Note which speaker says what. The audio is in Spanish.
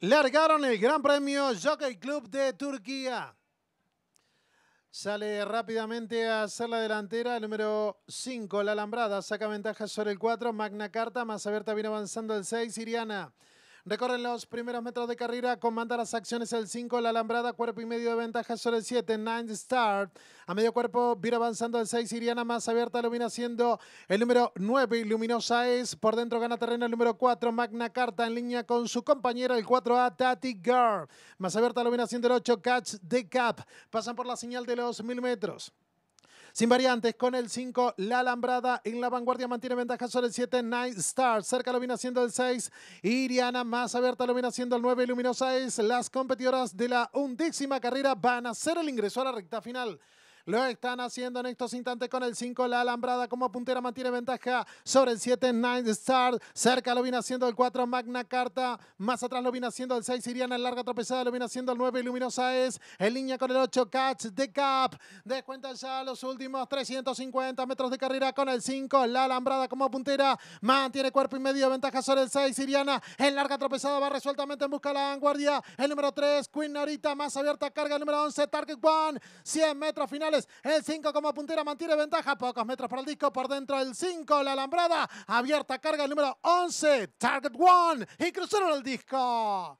Speaker 1: Largaron el Gran Premio Jockey Club de Turquía. Sale rápidamente a hacer la delantera, el número 5, la alambrada, saca ventaja sobre el 4, Magna Carta, más abierta viene avanzando el 6, Siriana. Recorren los primeros metros de carrera, comanda las acciones el 5, la alambrada, cuerpo y medio de ventaja sobre el 7, Nine Star. A medio cuerpo viene avanzando el 6, Iriana más abierta, lo viene haciendo el número 9, Luminosa es. Por dentro gana terreno el número 4, Magna Carta en línea con su compañera, el 4A, Tati Girl. Más abierta lo viene haciendo el 8, Catch the Cap. Pasan por la señal de los mil metros. Sin variantes, con el 5, La Alambrada en la vanguardia mantiene ventaja sobre el 7, Night Star. Cerca lo viene haciendo el 6, Iriana más abierta lo viene haciendo el 9, Luminosa es. Las competidoras de la undécima carrera van a hacer el ingreso a la recta final. Lo están haciendo en estos instantes con el 5. La alambrada como puntera mantiene ventaja sobre el 7. Nine Star. Cerca lo viene haciendo el 4. Magna Carta. Más atrás lo viene haciendo el 6. Siriana en larga tropezada. Lo viene haciendo el 9. Luminosa es. En línea con el 8. Catch the Cap. descuenta ya los últimos 350 metros de carrera con el 5. La alambrada como puntera. Mantiene cuerpo y medio. Ventaja sobre el 6. Siriana en larga tropezada. Va resueltamente en busca de la vanguardia. El número 3. Queen Norita más abierta. Carga el número 11. Target One. 100 metros finales. El 5 como puntera mantiene ventaja. Pocos metros para el disco. Por dentro el 5. La alambrada. Abierta carga el número 11. Target 1 Y cruzaron el disco.